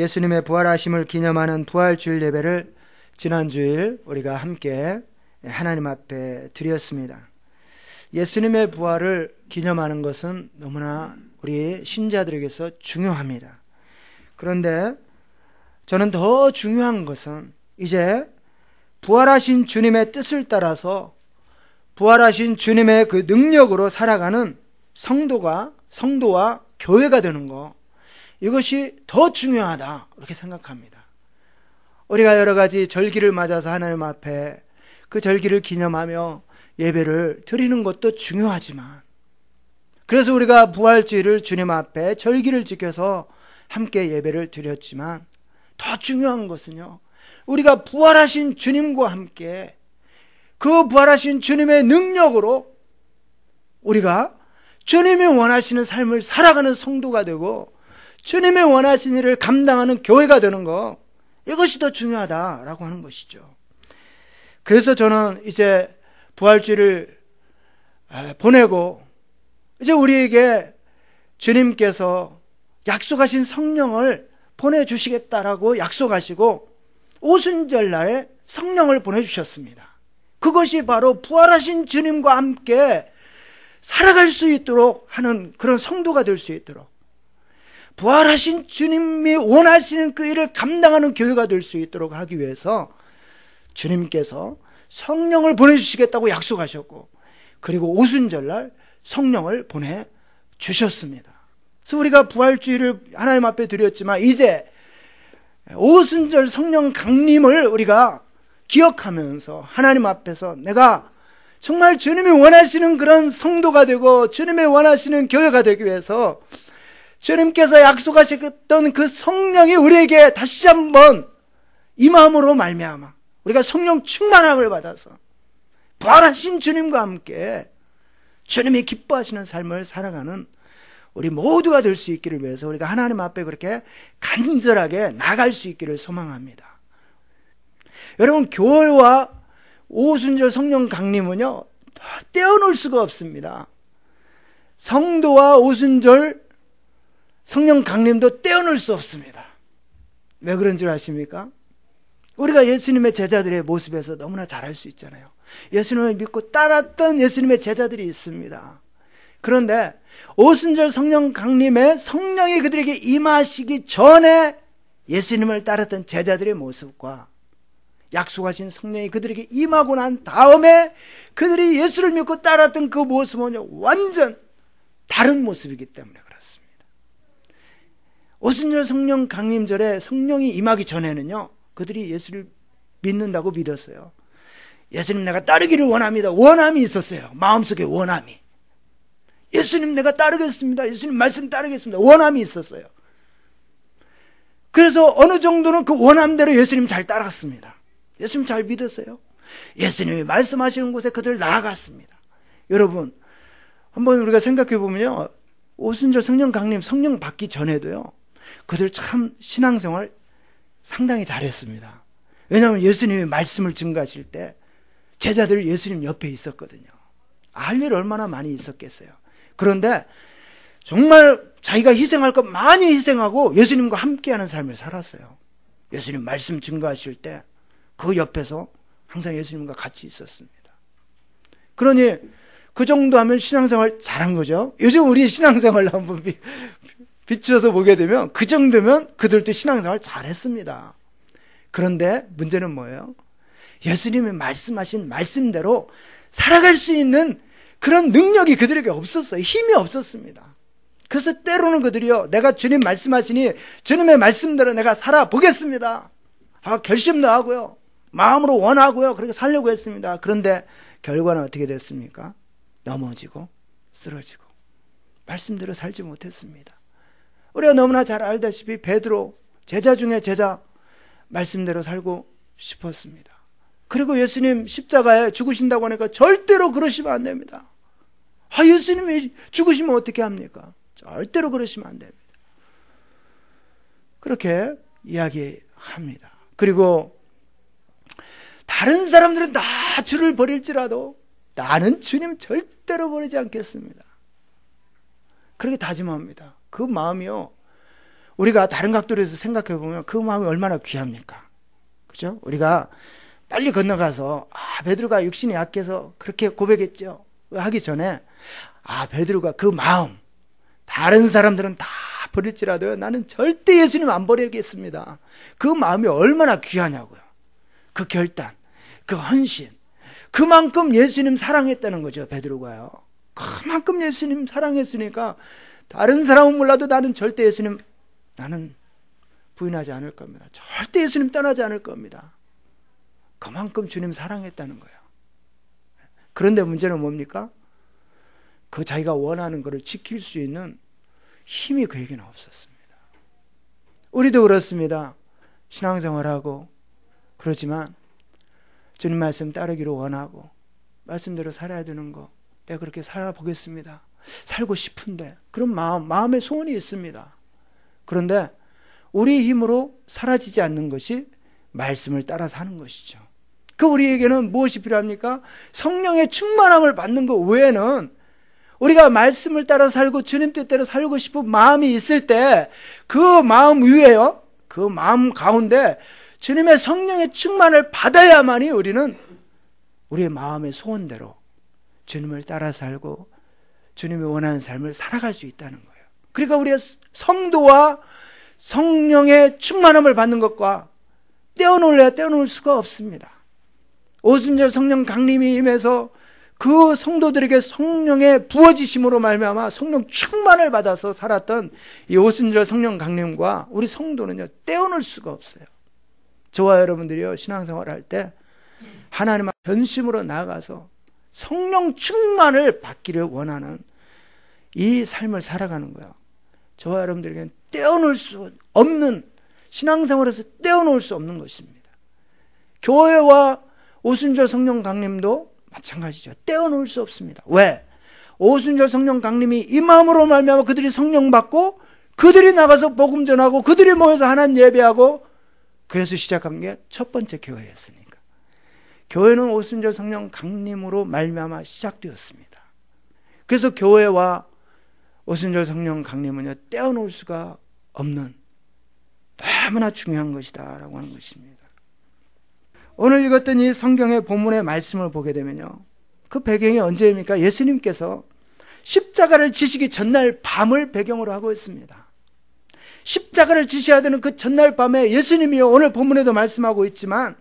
예수님의 부활하심을 기념하는 부활주일 예배를 지난 주일 우리가 함께 하나님 앞에 드렸습니다. 예수님의 부활을 기념하는 것은 너무나 우리 신자들에게서 중요합니다. 그런데 저는 더 중요한 것은 이제 부활하신 주님의 뜻을 따라서 부활하신 주님의 그 능력으로 살아가는 성도가 성도와 교회가 되는 거 이것이 더 중요하다. 이렇게 생각합니다. 우리가 여러 가지 절기를 맞아서 하나님 앞에 그 절기를 기념하며 예배를 드리는 것도 중요하지만 그래서 우리가 부활주의를 주님 앞에 절기를 지켜서 함께 예배를 드렸지만 더 중요한 것은요. 우리가 부활하신 주님과 함께 그 부활하신 주님의 능력으로 우리가 주님이 원하시는 삶을 살아가는 성도가 되고 주님의 원하신 일을 감당하는 교회가 되는 거 이것이 더 중요하다라고 하는 것이죠. 그래서 저는 이제 부활주를 보내고 이제 우리에게 주님께서 약속하신 성령을 보내주시겠다라고 약속하시고 오순절 날에 성령을 보내주셨습니다. 그것이 바로 부활하신 주님과 함께 살아갈 수 있도록 하는 그런 성도가 될 수 있도록 부활하신 주님이 원하시는 그 일을 감당하는 교회가 될 수 있도록 하기 위해서 주님께서 성령을 보내주시겠다고 약속하셨고 그리고 오순절날 성령을 보내주셨습니다. 그래서 우리가 부활주의를 하나님 앞에 드렸지만 이제 오순절 성령 강림을 우리가 기억하면서 하나님 앞에서 내가 정말 주님이 원하시는 그런 성도가 되고 주님이 원하시는 교회가 되기 위해서 주님께서 약속하셨던 그 성령이 우리에게 다시 한번 이마음으로 말미암아 우리가 성령 충만함을 받아서 부활하신 주님과 함께 주님이 기뻐하시는 삶을 살아가는 우리 모두가 될 수 있기를 위해서 우리가 하나님 앞에 그렇게 간절하게 나갈 수 있기를 소망합니다. 여러분 교회와 오순절 성령 강림은요 떼어놓을 수가 없습니다. 성도와 오순절 성령 강림도 떼어놓을 수 없습니다. 왜 그런 줄 아십니까? 우리가 예수님의 제자들의 모습에서 너무나 잘할 수 있잖아요. 예수님을 믿고 따랐던 예수님의 제자들이 있습니다. 그런데 오순절 성령 강림에 성령이 그들에게 임하시기 전에 예수님을 따랐던 제자들의 모습과 약속하신 성령이 그들에게 임하고 난 다음에 그들이 예수를 믿고 따랐던 그 모습은 완전 다른 모습이기 때문에 오순절 성령 강림절에 성령이 임하기 전에는요, 그들이 예수를 믿는다고 믿었어요. 예수님 내가 따르기를 원합니다. 원함이 있었어요. 마음속에 원함이. 예수님 내가 따르겠습니다. 예수님 말씀 따르겠습니다. 원함이 있었어요. 그래서 어느 정도는 그 원함대로 예수님 잘 따랐습니다. 예수님 잘 믿었어요. 예수님이 말씀하시는 곳에 그들 나아갔습니다. 여러분, 한번 우리가 생각해 보면요. 오순절 성령 강림, 성령 받기 전에도요. 그들 참 신앙생활 상당히 잘했습니다. 왜냐하면 예수님의 말씀을 증가하실 때 제자들 예수님 옆에 있었거든요. 알일 얼마나 많이 있었겠어요. 그런데 정말 자기가 희생할 것 많이 희생하고 예수님과 함께하는 삶을 살았어요. 예수님 말씀 증거하실 때 그 옆에서 항상 예수님과 같이 있었습니다. 그러니 그 정도 하면 신앙생활 잘한 거죠. 요즘 우리 신앙생활 한번 비, 비추어서 보게 되면 그 정도면 그들도 신앙생활 잘했습니다. 그런데 문제는 뭐예요? 예수님이 말씀하신 말씀대로 살아갈 수 있는 그런 능력이 그들에게 없었어요. 힘이 없었습니다. 그래서 때로는 그들이요, 내가 주님 말씀하시니 주님의 말씀대로 내가 살아보겠습니다. 아, 결심도 하고요. 마음으로 원하고요. 그렇게 살려고 했습니다. 그런데 결과는 어떻게 됐습니까? 넘어지고 쓰러지고 말씀대로 살지 못했습니다. 우리가 너무나 잘 알다시피 베드로 제자 중에 제자 말씀대로 살고 싶었습니다. 그리고 예수님 십자가에 죽으신다고 하니까 절대로 그러시면 안 됩니다. 아, 예수님이 죽으시면 어떻게 합니까? 절대로 그러시면 안 됩니다. 그렇게 이야기합니다. 그리고 다른 사람들은 다 주를 버릴지라도 나는 주님 절대로 버리지 않겠습니다. 그렇게 다짐합니다. 그 마음이요. 우리가 다른 각도에서 생각해 보면 그 마음이 얼마나 귀합니까? 그죠? 우리가 빨리 건너가서 아 베드로가 육신이 약해서 그렇게 고백했죠. 하기 전에 아 베드로가 그 마음 다른 사람들은 다 버릴지라도 나는 절대 예수님 안 버리겠습니다. 그 마음이 얼마나 귀하냐고요. 그 결단, 그 헌신, 그만큼 예수님 사랑했다는 거죠 베드로가요. 그만큼 예수님 사랑했으니까 다른 사람은 몰라도 나는 절대 예수님 나는 부인하지 않을 겁니다. 절대 예수님 떠나지 않을 겁니다. 그만큼 주님 사랑했다는 거예요. 그런데 문제는 뭡니까? 그 자기가 원하는 것을 지킬 수 있는 힘이 그에게는 없었습니다. 우리도 그렇습니다. 신앙생활하고 그렇지만 주님 말씀 따르기로 원하고 말씀대로 살아야 되는 거 내가 그렇게 살아보겠습니다. 살고 싶은데 그런 마음, 마음의 소원이 있습니다. 그런데 우리 힘으로 사라지지 않는 것이 말씀을 따라 사는 것이죠. 그 우리에게는 무엇이 필요합니까? 성령의 충만함을 받는 것 외에는 우리가 말씀을 따라 살고 주님 뜻대로 살고 싶은 마음이 있을 때 그 마음 위에요. 그 마음 가운데 주님의 성령의 충만을 받아야만이 우리는 우리의 마음의 소원대로 주님을 따라 살고 주님이 원하는 삶을 살아갈 수 있다는 거예요. 그러니까 우리의 성도와 성령의 충만함을 받는 것과 떼어놓을래야 떼어놓을 수가 없습니다. 오순절 성령 강림이 임해서 그 성도들에게 성령의 부어지심으로 말미암아 성령 충만을 받아서 살았던 이 오순절 성령 강림과 우리 성도는요 떼어놓을 수가 없어요. 저와 여러분들이요 신앙생활 할때 하나님 앞 변심으로 나아가서 성령 충만을 받기를 원하는 이 삶을 살아가는 거야. 저와 여러분들에게는 떼어놓을 수 없는 신앙생활에서 떼어놓을 수 없는 것입니다. 교회와 오순절 성령 강림도 마찬가지죠. 떼어놓을 수 없습니다. 왜? 오순절 성령 강림이 이 마음으로 말미암아 그들이 성령 받고 그들이 나가서 복음 전하고 그들이 모여서 하나님 예배하고 그래서 시작한 게 첫 번째 교회였으니 교회는 오순절 성령 강림으로 말미암아 시작되었습니다. 그래서 교회와 오순절 성령 강림은요 떼어놓을 수가 없는 너무나 중요한 것이다라고 하는 것입니다. 오늘 읽었던 이 성경의 본문의 말씀을 보게 되면요 그 배경이 언제입니까? 예수님께서 십자가를 지시기 전날 밤을 배경으로 하고 있습니다. 십자가를 지시야 되는 그 전날 밤에 예수님이 오늘 본문에도 말씀하고 있지만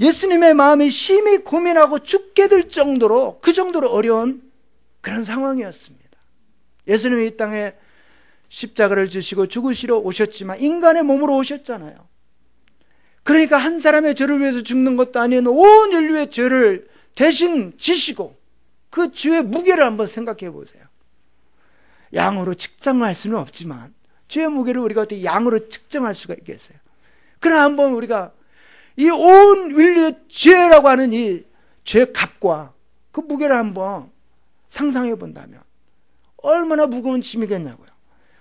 예수님의 마음이 심히 고민하고 죽게 될 정도로 그 정도로 어려운 그런 상황이었습니다. 예수님이 이 땅에 십자가를 지시고 죽으시러 오셨지만 인간의 몸으로 오셨잖아요. 그러니까 한 사람의 죄를 위해서 죽는 것도 아닌 온 인류의 죄를 대신 지시고 그 죄의 무게를 한번 생각해 보세요. 양으로 측정할 수는 없지만 죄의 무게를 우리가 어떻게 양으로 측정할 수가 있겠어요. 그러나 한번 우리가 이온 인류의 죄라고 하는 이 죄 값과 그 무게를 한번 상상해 본다면 얼마나 무거운 짐이겠냐고요.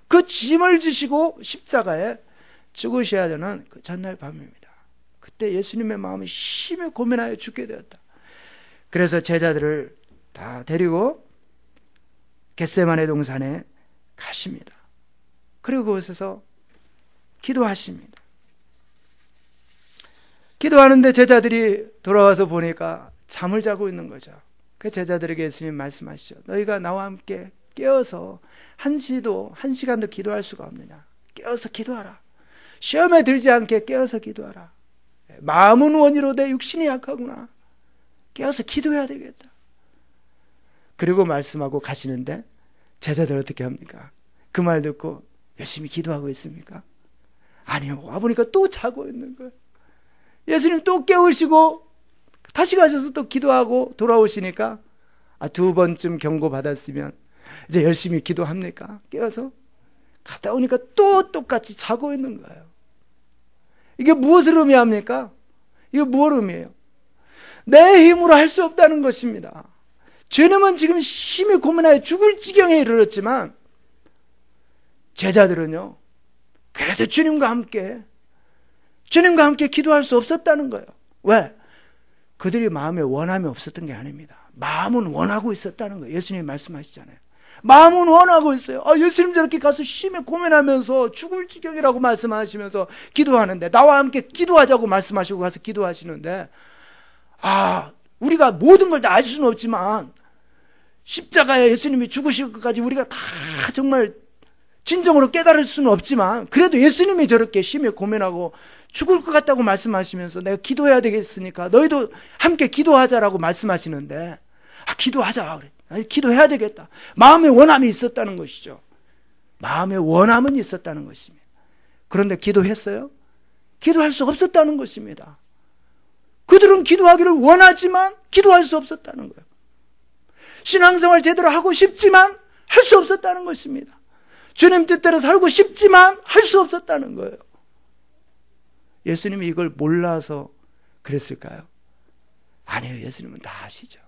그 짐을 지시고 십자가에 죽으셔야 되는 그 전날 밤입니다. 그때 예수님의 마음이 심히 고민하여 죽게 되었다. 그래서 제자들을 다 데리고 겟세만의 동산에 가십니다. 그리고 그곳에서 기도하십니다. 기도하는데 제자들이 돌아와서 보니까 잠을 자고 있는 거죠. 그 제자들에게 예수님 말씀하시죠. 너희가 나와 함께 깨어서 한 시도 한 시간도 기도할 수가 없느냐. 깨어서 기도하라. 시험에 들지 않게 깨어서 기도하라. 마음은 원이로 돼 육신이 약하구나. 깨어서 기도해야 되겠다. 그리고 말씀하고 가시는데 제자들 어떻게 합니까? 그 말 듣고 열심히 기도하고 있습니까? 아니요. 와보니까 또 자고 있는 거예요. 예수님 또 깨우시고 다시 가셔서 또 기도하고 돌아오시니까 아, 두 번쯤 경고 받았으면 이제 열심히 기도합니까? 깨어서 갔다 오니까 또 똑같이 자고 있는 거예요. 이게 무엇을 의미합니까? 이거 무엇 의미해요? 내 힘으로 할 수 없다는 것입니다. 죄놈은 지금 심히 고민하여 죽을 지경에 이르렀지만 제자들은요. 그래도 주님과 함께 주님과 함께 기도할 수 없었다는 거예요. 왜? 그들이 마음에 원함이 없었던 게 아닙니다. 마음은 원하고 있었다는 거예요. 예수님이 말씀하시잖아요. 마음은 원하고 있어요. 아, 예수님 저렇게 가서 심히 고민하면서 죽을 지경이라고 말씀하시면서 기도하는데, 나와 함께 기도하자고 말씀하시고 가서 기도하시는데, 아, 우리가 모든 걸 다 알 수는 없지만, 십자가에 예수님이 죽으실 것까지 우리가 다 정말 진정으로 깨달을 수는 없지만 그래도 예수님이 저렇게 심히 고민하고 죽을 것 같다고 말씀하시면서 내가 기도해야 되겠으니까 너희도 함께 기도하자라고 말씀하시는데 아, 기도하자 그래. 아, 기도해야 되겠다. 마음의 원함이 있었다는 것이죠. 마음의 원함은 있었다는 것입니다. 그런데 기도했어요? 기도할 수 없었다는 것입니다. 그들은 기도하기를 원하지만 기도할 수 없었다는 거예요. 신앙생활 제대로 하고 싶지만 할 수 없었다는 것입니다. 주님 뜻대로 살고 싶지만 할 수 없었다는 거예요. 예수님이 이걸 몰라서 그랬을까요? 아니에요. 예수님은 다 아시죠.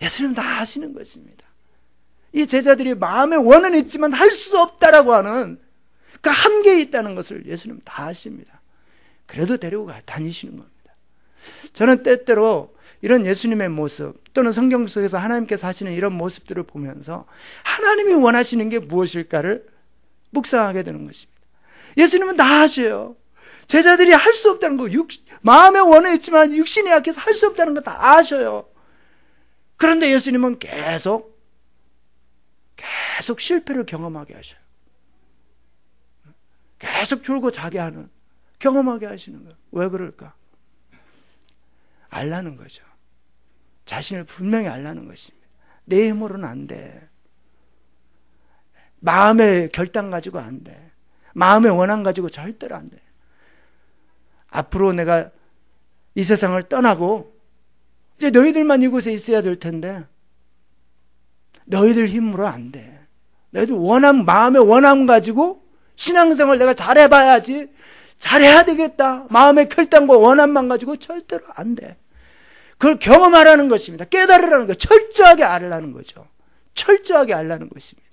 예수님은 다 아시는 것입니다. 이 제자들이 마음의 원은 있지만 할 수 없다라고 하는 그 한계에 있다는 것을 예수님 다 아십니다. 그래도 데리고 다니시는 겁니다. 저는 때때로 이런 예수님의 모습 또는 성경 속에서 하나님께서 하시는 이런 모습들을 보면서 하나님이 원하시는 게 무엇일까를 묵상하게 되는 것입니다. 예수님은 다 하셔요. 제자들이 할 수 없다는 거, 육, 마음에 원했지만 육신이 약해서 할 수 없다는 거 다 아셔요. 그런데 예수님은 계속, 계속 실패를 경험하게 하셔요. 계속 졸고 자게 하는, 경험하게 하시는 거예요. 왜 그럴까? 알라는 거죠. 자신을 분명히 알라는 것입니다. 내 힘으로는 안 돼. 마음의 결단 가지고 안 돼. 마음의 원한 가지고 절대로 안 돼. 앞으로 내가 이 세상을 떠나고 이제 너희들만 이곳에 있어야 될 텐데 너희들 힘으로 안 돼. 너희들 원함 마음의 원함 가지고 신앙생활 내가 잘해봐야지 잘해야 되겠다. 마음의 결단과 원함만 가지고 절대로 안 돼. 그걸 경험하라는 것입니다. 깨달으라는 거 철저하게 알라는 거죠. 철저하게 알라는 것입니다.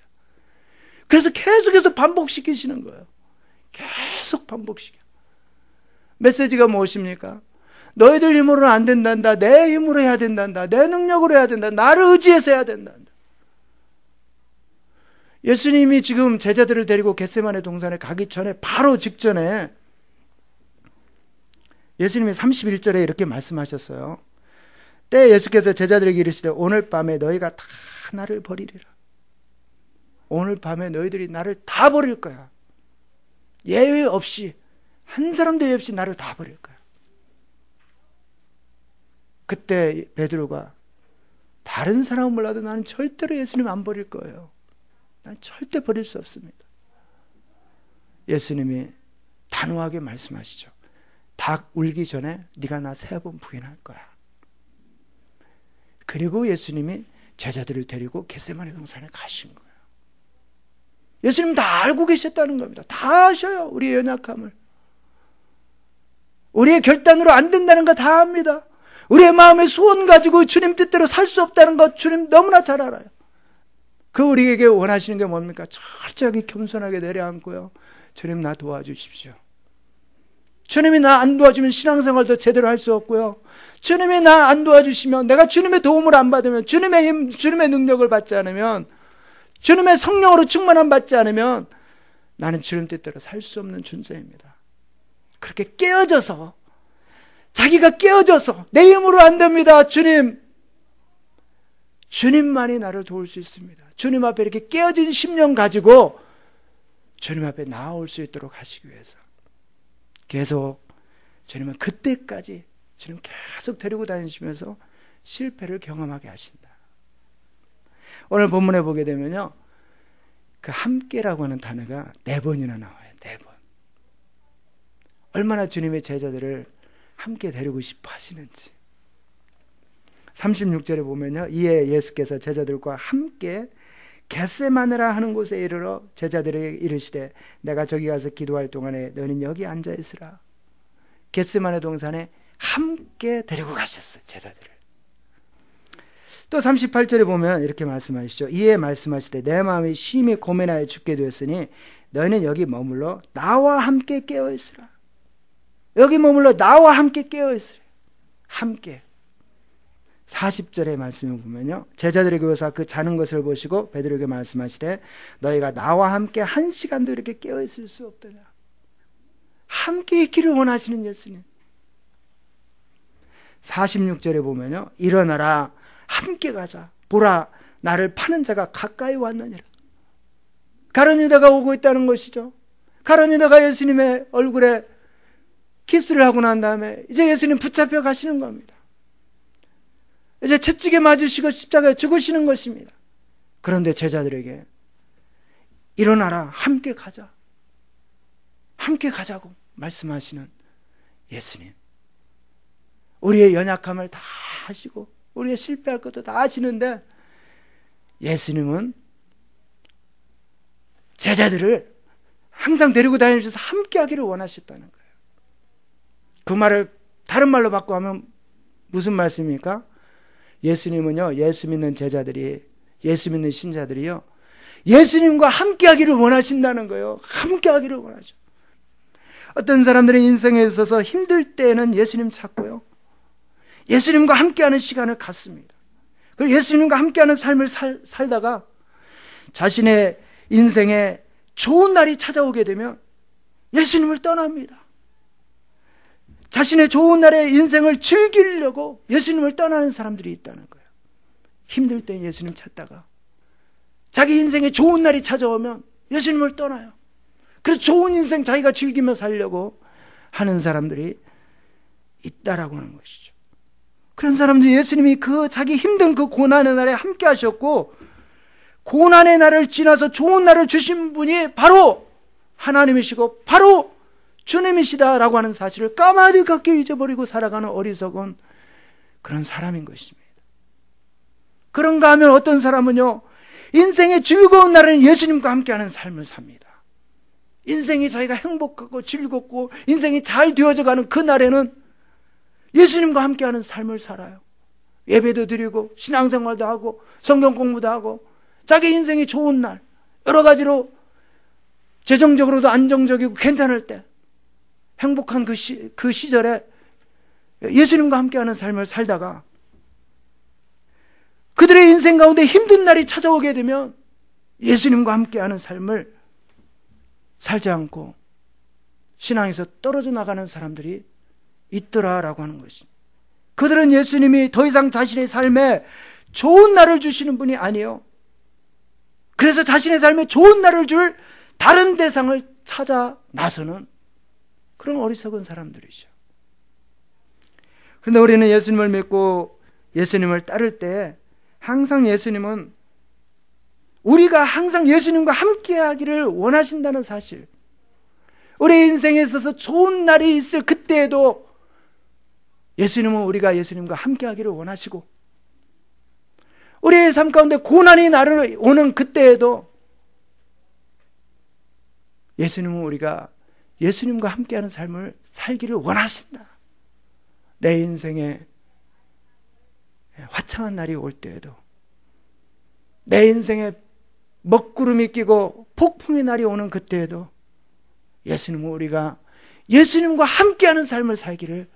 그래서 계속해서 반복시키시는 거예요. 계속 반복시켜. 메시지가 무엇입니까? 너희들 힘으로는 안 된단다. 내 힘으로 해야 된단다. 내 능력으로 해야 된다. 나를 의지해서 해야 된단다. 예수님이 지금 제자들을 데리고 겟세만의 동산에 가기 전에 바로 직전에 예수님이 31절에 이렇게 말씀하셨어요. 때 예수께서 제자들에게 이르시되 오늘 밤에 너희가 다 나를 버리리라. 오늘 밤에 너희들이 나를 다 버릴 거야. 예외 없이 한 사람도 예외 없이 나를 다 버릴 거야. 그때 베드로가 다른 사람은 몰라도 나는 절대로 예수님 안 버릴 거예요. 난 절대 버릴 수 없습니다. 예수님이 단호하게 말씀하시죠. 닭 울기 전에 네가 나 세 번 부인할 거야. 그리고 예수님이 제자들을 데리고 겟세마네 동산에 가신 거예요. 예수님 다 알고 계셨다는 겁니다. 다 아셔요. 우리의 연약함을. 우리의 결단으로 안 된다는 거 다 압니다. 우리의 마음의 소원 가지고 주님 뜻대로 살 수 없다는 것 주님 너무나 잘 알아요. 그 우리에게 원하시는 게 뭡니까? 철저하게 겸손하게 내려앉고요. 주님 나 도와주십시오. 주님이 나 안 도와주면 신앙생활도 제대로 할 수 없고요. 주님이 나 안 도와주시면 내가 주님의 도움을 안 받으면 주님의 힘, 주님의 능력을 받지 않으면 주님의 성령으로 충만함 받지 않으면 나는 주님 뜻대로 살 수 없는 존재입니다. 그렇게 깨어져서 자기가 깨어져서 내 힘으로 안 됩니다. 주님. 주님만이 나를 도울 수 있습니다. 주님 앞에 이렇게 깨어진 심령 가지고 주님 앞에 나올수 있도록 하시기 위해서 계속 주님은 그때까지 주님 계속 데리고 다니시면서 실패를 경험하게 하신다. 오늘 본문에 보게 되면요. 그 함께라고 하는 단어가 네 번이나 나와요. 네 번. 얼마나 주님의 제자들을 함께 데리고 싶어 하시는지. 36절에 보면요. 이에 예수께서 제자들과 함께 겟세마느라 하는 곳에 이르러 제자들에게 이르시되 내가 저기 가서 기도할 동안에 너는 여기 앉아 있으라. 겟세마네 동산에 함께 데리고 가셨어 제자들을. 또 38절에 보면 이렇게 말씀하시죠. 이에 말씀하시되 내 마음이 심히 고민하여 죽게 되었으니 너희는 여기 머물러 나와 함께 깨어 있으라. 여기 머물러 나와 함께 깨어 있으라. 함께. 40절의 말씀을 보면요. 제자들의 교서그 자는 것을 보시고 베드로에게 말씀하시되 너희가 나와 함께 한 시간도 이렇게 깨어 있을 수 없더냐. 함께 있기를 원하시는 예수님. 46절에 보면요. 일어나라 함께 가자. 보라 나를 파는 자가 가까이 왔느니라. 가론 유다가 오고 있다는 것이죠. 가론 유다가 예수님의 얼굴에 키스를 하고 난 다음에 이제 예수님 붙잡혀 가시는 겁니다. 이제 채찍에 맞으시고 십자가에 죽으시는 것입니다. 그런데 제자들에게 일어나라 함께 가자. 함께 가자고 말씀하시는 예수님. 우리의 연약함을 다 아시고 우리의 실패할 것도 다 아시는데 예수님은 제자들을 항상 데리고 다니면서 함께 하기를 원하셨다는 거예요. 그 말을 다른 말로 바꿔 하면 무슨 말씀입니까? 예수님은요, 예수 믿는 제자들이, 예수 믿는 신자들이요, 예수님과 함께 하기를 원하신다는 거예요. 함께 하기를 원하죠. 어떤 사람들의 인생에 있어서 힘들 때는 에 예수님 찾고요. 예수님과 함께하는 시간을 갖습니다. 그리고 예수님과 함께하는 삶을 살, 살다가 자신의 인생에 좋은 날이 찾아오게 되면 예수님을 떠납니다. 자신의 좋은 날에 인생을 즐기려고 예수님을 떠나는 사람들이 있다는 거예요. 힘들 때 예수님 찾다가 자기 인생에 좋은 날이 찾아오면 예수님을 떠나요. 그래서 좋은 인생 자기가 즐기며 살려고 하는 사람들이 있다라고 하는 것이죠. 그런 사람들이 예수님이 그 자기 힘든 그 고난의 날에 함께 하셨고 고난의 날을 지나서 좋은 날을 주신 분이 바로 하나님이시고 바로 주님이시다라고 하는 사실을 까마득하게 잊어버리고 살아가는 어리석은 그런 사람인 것입니다. 그런가 하면 어떤 사람은요, 인생의 즐거운 날은 예수님과 함께하는 삶을 삽니다. 인생이 자기가 행복하고 즐겁고 인생이 잘 되어져 가는 그 날에는 예수님과 함께하는 삶을 살아요. 예배도 드리고 신앙생활도 하고 성경 공부도 하고 자기 인생이 좋은 날 여러 가지로 재정적으로도 안정적이고 괜찮을 때 행복한 그, 시, 그 시절에 예수님과 함께하는 삶을 살다가 그들의 인생 가운데 힘든 날이 찾아오게 되면 예수님과 함께하는 삶을 살지 않고 신앙에서 떨어져 나가는 사람들이 있더라라고 하는 것입니다. 그들은 예수님이 더 이상 자신의 삶에 좋은 날을 주시는 분이 아니요. 에 그래서 자신의 삶에 좋은 날을 줄 다른 대상을 찾아 나서는 그런 어리석은 사람들이죠. 그런데 우리는 예수님을 믿고 예수님을 따를 때 항상 예수님은 우리가 항상 예수님과 함께 하기를 원하신다는 사실. 우리 인생에 있어서 좋은 날이 있을 그때에도 예수님은 우리가 예수님과 함께 하기를 원하시고 우리의 삶 가운데 고난이 나를 오는 그때에도 예수님은 우리가 예수님과 함께하는 삶을 살기를 원하신다. 내 인생에 화창한 날이 올 때에도 내 인생에 먹구름이 끼고 폭풍의 날이 오는 그때에도 예수님은 우리가 예수님과 함께하는 삶을 살기를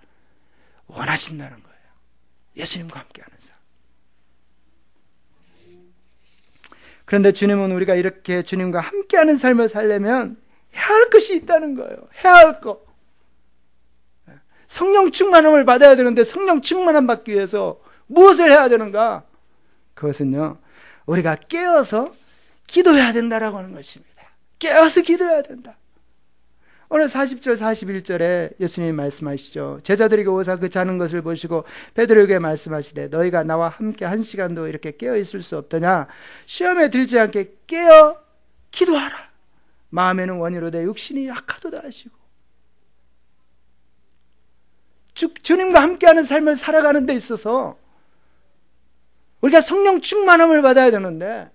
원하신다는 거예요. 예수님과 함께하는 삶. 그런데 주님은 우리가 이렇게 주님과 함께하는 삶을 살려면 해야 할 것이 있다는 거예요. 해야 할 것. 성령 충만함을 받아야 되는데 성령 충만함 받기 위해서 무엇을 해야 되는가? 그것은요. 우리가 깨어서 기도해야 된다라고 하는 것입니다. 깨어서 기도해야 된다. 오늘 40절 41절에 예수님이 말씀하시죠. 제자들에게 오사 그 자는 것을 보시고 베드로에게 말씀하시되 너희가 나와 함께 한 시간도 이렇게 깨어 있을 수 없더냐 시험에 들지 않게 깨어 기도하라. 마음에는 원이로되 육신이 약하도다 하시고 주, 주님과 함께하는 삶을 살아가는 데 있어서 우리가 성령 충만함을 받아야 되는데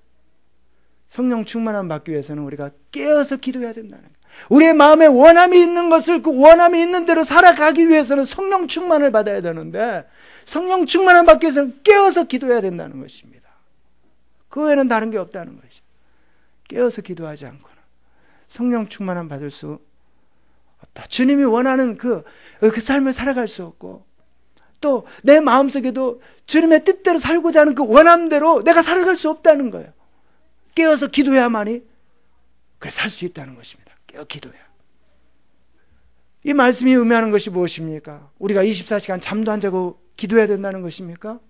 성령 충만함 받기 위해서는 우리가 깨어서 기도해야 된다는 거예요. 우리의 마음에 원함이 있는 것을 그 원함이 있는 대로 살아가기 위해서는 성령 충만을 받아야 되는데 성령 충만함 받기 위해서는 깨어서 기도해야 된다는 것입니다. 그 외에는 다른 게 없다는 것이죠. 깨어서 기도하지 않고 성령 충만함 받을 수 없다. 주님이 원하는 그, 그 삶을 살아갈 수 없고, 또 내 마음속에도 주님의 뜻대로 살고자 하는 그 원함대로 내가 살아갈 수 없다는 거예요. 깨어서 기도해야만이 그래 살 수 있다는 것입니다. 깨어 기도해야. 이 말씀이 의미하는 것이 무엇입니까? 우리가 24시간 잠도 안 자고 기도해야 된다는 것입니까?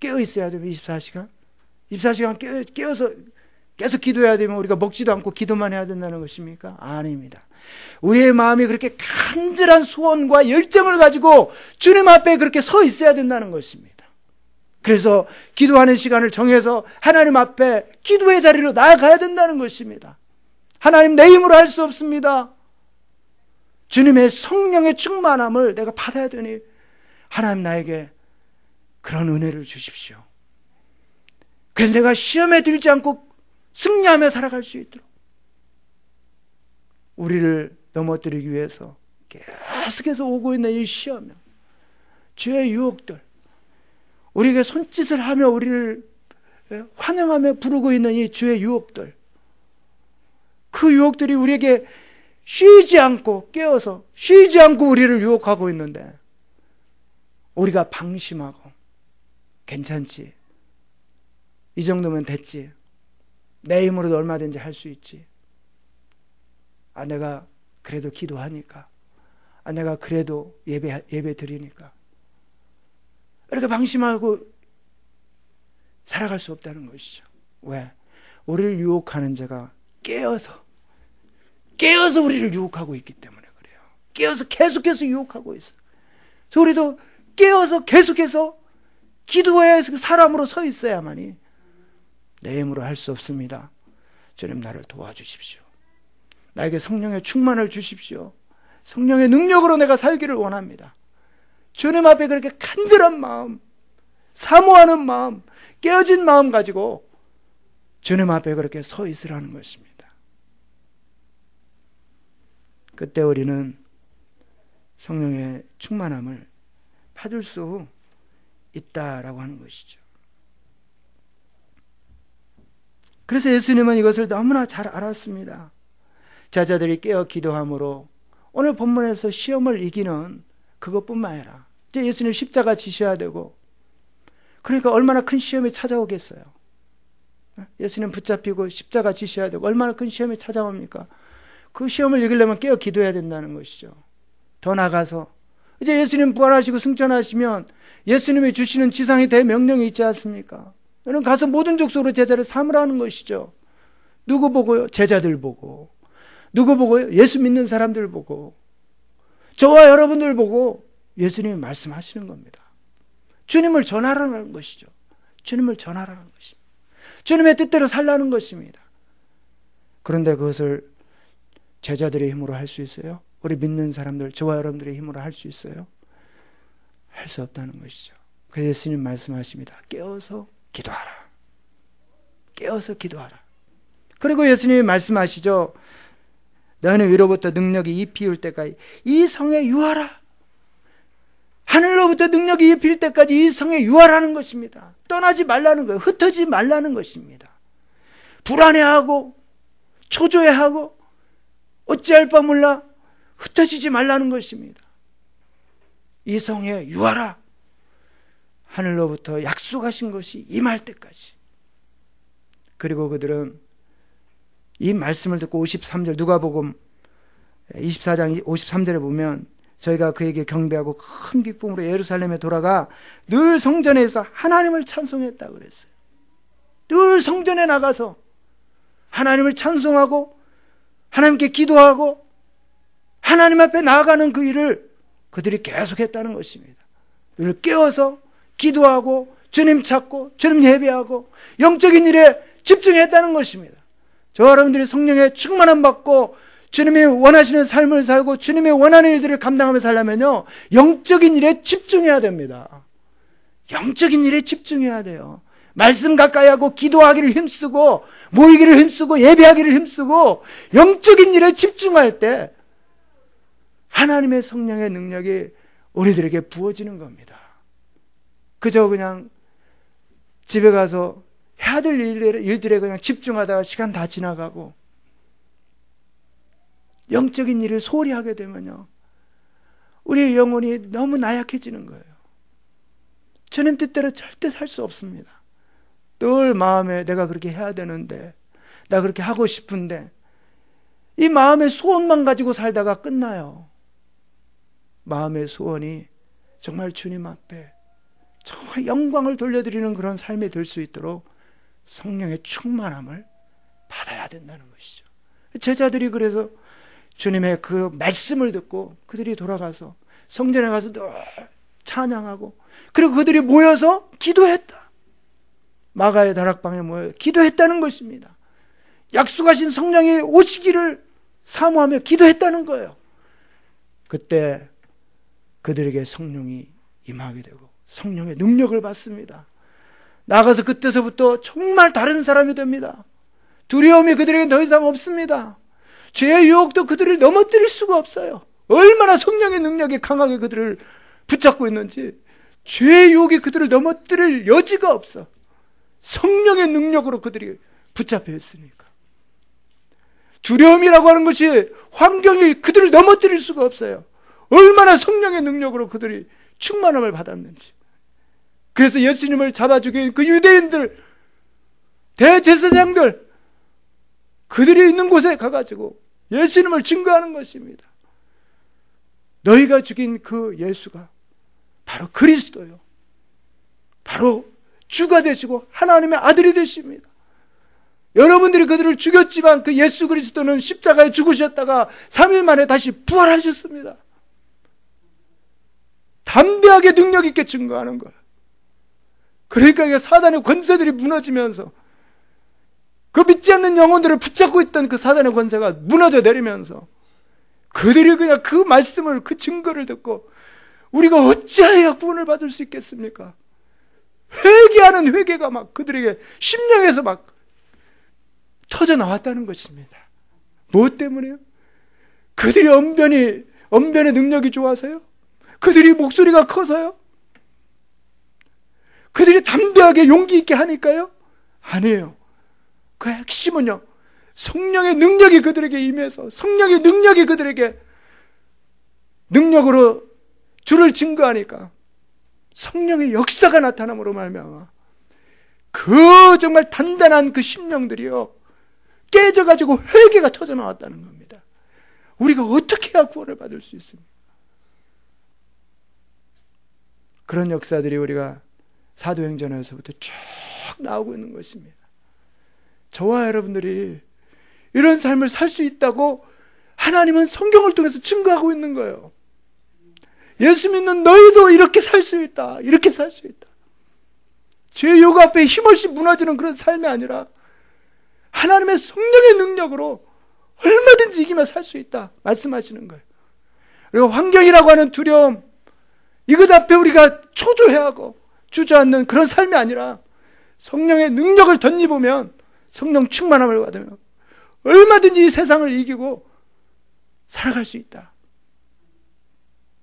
깨어 있어야 돼요, 24시간. 24시간 깨어, 깨어서 계속 기도해야 되면 우리가 먹지도 않고 기도만 해야 된다는 것입니까? 아닙니다. 우리의 마음이 그렇게 간절한 소원과 열정을 가지고 주님 앞에 그렇게 서 있어야 된다는 것입니다. 그래서 기도하는 시간을 정해서 하나님 앞에 기도의 자리로 나아가야 된다는 것입니다. 하나님 내 힘으로 할 수 없습니다. 주님의 성령의 충만함을 내가 받아야 되니 하나님 나에게 그런 은혜를 주십시오. 그래서 내가 시험에 들지 않고 승리하며 살아갈 수 있도록 우리를 넘어뜨리기 위해서 계속해서 오고 있는 이시험이 죄의 유혹들. 우리에게 손짓을 하며 우리를 환영하며 부르고 있는 이 죄의 유혹들. 그 유혹들이 우리에게 쉬지 않고 깨어서 쉬지 않고 우리를 유혹하고 있는데 우리가 방심하고 괜찮지. 이 정도면 됐지. 내 힘으로도 얼마든지 할 수 있지. 아, 내가 그래도 기도하니까. 아, 내가 그래도 예배, 예배 드리니까. 이렇게 방심하고 살아갈 수 없다는 것이죠. 왜? 우리를 유혹하는 자가 깨어서, 깨어서 우리를 유혹하고 있기 때문에 그래요. 깨어서 계속해서 유혹하고 있어. 그래서 우리도 깨어서 계속해서 기도의 해 그 사람으로 서 있어야만이 내 힘으로 할 수 없습니다. 주님 나를 도와주십시오. 나에게 성령의 충만을 주십시오. 성령의 능력으로 내가 살기를 원합니다. 주님 앞에 그렇게 간절한 마음, 사모하는 마음, 깨어진 마음 가지고 주님 앞에 그렇게 서 있으라는 것입니다. 그때 우리는 성령의 충만함을 받을 수 있다라고 하는 것이죠. 그래서 예수님은 이것을 너무나 잘 알았습니다. 제자들이 깨어 기도함으로 오늘 본문에서 시험을 이기는 그것뿐만 아니라 이제 예수님 십자가 지셔야 되고 그러니까 얼마나 큰 시험이 찾아오겠어요. 예수님 붙잡히고 십자가 지셔야 되고 얼마나 큰 시험이 찾아옵니까? 그 시험을 이기려면 깨어 기도해야 된다는 것이죠. 더 나가서 이제 예수님 부활하시고 승천하시면 예수님이 주시는 지상에 대명령이 있지 않습니까? 너는 가서 모든 족속으로 제자를 삼으라는 것이죠. 누구 보고요? 제자들 보고. 누구 보고요? 예수 믿는 사람들 보고. 저와 여러분들 보고 예수님이 말씀하시는 겁니다. 주님을 전하라는 것이죠. 주님을 전하라는 것입니다. 주님의 뜻대로 살라는 것입니다. 그런데 그것을 제자들의 힘으로 할 수 있어요? 우리 믿는 사람들, 저와 여러분들의 힘으로 할 수 있어요? 할 수 없다는 것이죠. 그래서 예수님 말씀하십니다. 깨어서 기도하라. 깨어서 기도하라. 그리고 예수님이 말씀하시죠. 너는 위로부터 능력이 입히울 때까지 이 성에 유하라. 하늘로부터 능력이 입힐 때까지 이 성에 유하라는 것입니다. 떠나지 말라는 거예요. 흩어지 말라는 것입니다. 불안해하고 초조해하고 어찌할 바 몰라 흩어지지 말라는 것입니다. 이 성에 유하라. 하늘로부터 약속하신 것이 임할 때까지. 그리고 그들은 이 말씀을 듣고 53절 누가복음 24장 53절에 보면 저희가 그에게 경배하고 큰 기쁨으로 예루살렘에 돌아가 늘 성전에서 하나님을 찬송했다 그랬어요. 늘 성전에 나가서 하나님을 찬송하고 하나님께 기도하고 하나님 앞에 나아가는 그 일을 그들이 계속했다는 것입니다. 이를 깨워서 기도하고 주님 찾고 주님 예배하고 영적인 일에 집중했다는 것입니다. 저 여러분들이 성령의 충만함 받고 주님이 원하시는 삶을 살고 주님의 원하는 일들을 감당하며 살려면요. 영적인 일에 집중해야 됩니다. 영적인 일에 집중해야 돼요. 말씀 가까이 하고 기도하기를 힘쓰고 모이기를 힘쓰고 예배하기를 힘쓰고 영적인 일에 집중할 때 하나님의 성령의 능력이 우리들에게 부어지는 겁니다. 그저 그냥 집에 가서 해야 될 일들에 그냥 집중하다가 시간 다 지나가고 영적인 일을 소홀히 하게 되면요. 우리의 영혼이 너무 나약해지는 거예요. 주님 뜻대로 절대 살 수 없습니다. 늘 마음에 내가 그렇게 해야 되는데, 나 그렇게 하고 싶은데, 이 마음의 소원만 가지고 살다가 끝나요. 마음의 소원이 정말 주님 앞에 정말 영광을 돌려드리는 그런 삶이 될 수 있도록 성령의 충만함을 받아야 된다는 것이죠. 제자들이 그래서 주님의 그 말씀을 듣고 그들이 돌아가서 성전에 가서 늘 찬양하고 그리고 그들이 모여서 기도했다. 마가의 다락방에 모여 기도했다는 것입니다. 약속하신 성령이 오시기를 사모하며 기도했다는 거예요. 그때 그들에게 성령이 임하게 되고 성령의 능력을 받습니다. 나가서 그때서부터 정말 다른 사람이 됩니다. 두려움이 그들에게 더 이상 없습니다. 죄의 유혹도 그들을 넘어뜨릴 수가 없어요. 얼마나 성령의 능력이 강하게 그들을 붙잡고 있는지 죄의 유혹이 그들을 넘어뜨릴 여지가 없어. 성령의 능력으로 그들이 붙잡혀 있으니까. 두려움이라고 하는 것이 환경이 그들을 넘어뜨릴 수가 없어요. 얼마나 성령의 능력으로 그들이 충만함을 받았는지. 그래서 예수님을 잡아 죽인 그 유대인들, 대제사장들, 그들이 있는 곳에 가가지고 예수님을 증거하는 것입니다. 너희가 죽인 그 예수가 바로 그리스도요. 바로 주가 되시고 하나님의 아들이 되십니다. 여러분들이 그들을 죽였지만 그 예수 그리스도는 십자가에 죽으셨다가 3일 만에 다시 부활하셨습니다. 담대하게 능력 있게 증거하는 거예요. 그러니까 이게 사단의 권세들이 무너지면서 그 믿지 않는 영혼들을 붙잡고 있던 그 사단의 권세가 무너져 내리면서 그들이 그냥 그 말씀을 그 증거를 듣고 우리가 어찌하여 구원을 받을 수 있겠습니까? 회개하는 회개가 막 그들에게 심령에서 막 터져 나왔다는 것입니다. 무엇 때문에요? 그들이 언변이 언변의 능력이 좋아서요? 그들이 목소리가 커서요? 그들이 담대하게 용기 있게 하니까요? 아니에요. 그 핵심은요. 성령의 능력이 그들에게 임해서 성령의 능력이 그들에게 능력으로 주를 증거하니까 성령의 역사가 나타남으로 말미암아 그 정말 단단한 그 심령들이요 깨져가지고 회개가 터져 나왔다는 겁니다. 우리가 어떻게 해야 구원을 받을 수 있습니까? 그런 역사들이 우리가 사도행전에서부터 쭉 나오고 있는 것입니다. 저와 여러분들이 이런 삶을 살 수 있다고 하나님은 성경을 통해서 증거하고 있는 거예요. 예수 믿는 너희도 이렇게 살 수 있다. 이렇게 살 수 있다. 죄 요구 앞에 힘없이 무너지는 그런 삶이 아니라 하나님의 성령의 능력으로 얼마든지 이기며 살 수 있다. 말씀하시는 거예요. 그리고 환경이라고 하는 두려움, 이것 앞에 우리가 초조해하고 주저앉는 그런 삶이 아니라 성령의 능력을 덧입으면 성령 충만함을 받으면 얼마든지 이 세상을 이기고 살아갈 수 있다.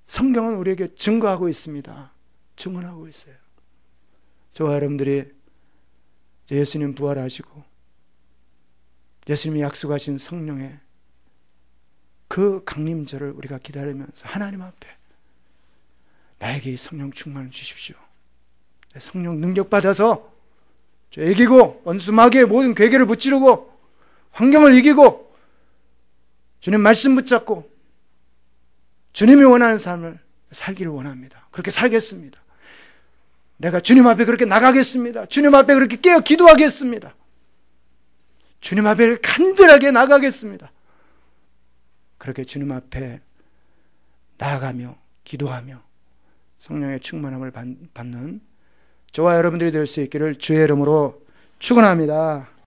성경은 우리에게 증거하고 있습니다. 증언하고 있어요. 저와 여러분들이 예수님 부활하시고 예수님이 약속하신 성령의 그 강림절을 우리가 기다리면서 하나님 앞에 나에게 성령 충만을 주십시오. 성령 능력 받아서 죄 이기고 원수 마귀의 모든 괴계를 무찌르고 환경을 이기고 주님 말씀 붙잡고 주님이 원하는 삶을 살기를 원합니다. 그렇게 살겠습니다. 내가 주님 앞에 그렇게 나가겠습니다. 주님 앞에 그렇게 깨어 기도하겠습니다. 주님 앞에 간절하게 나가겠습니다. 그렇게 주님 앞에 나아가며 기도하며 성령의 충만함을 받는 저와 여러분들이 될 수 있기를 주의 이름으로 축원합니다.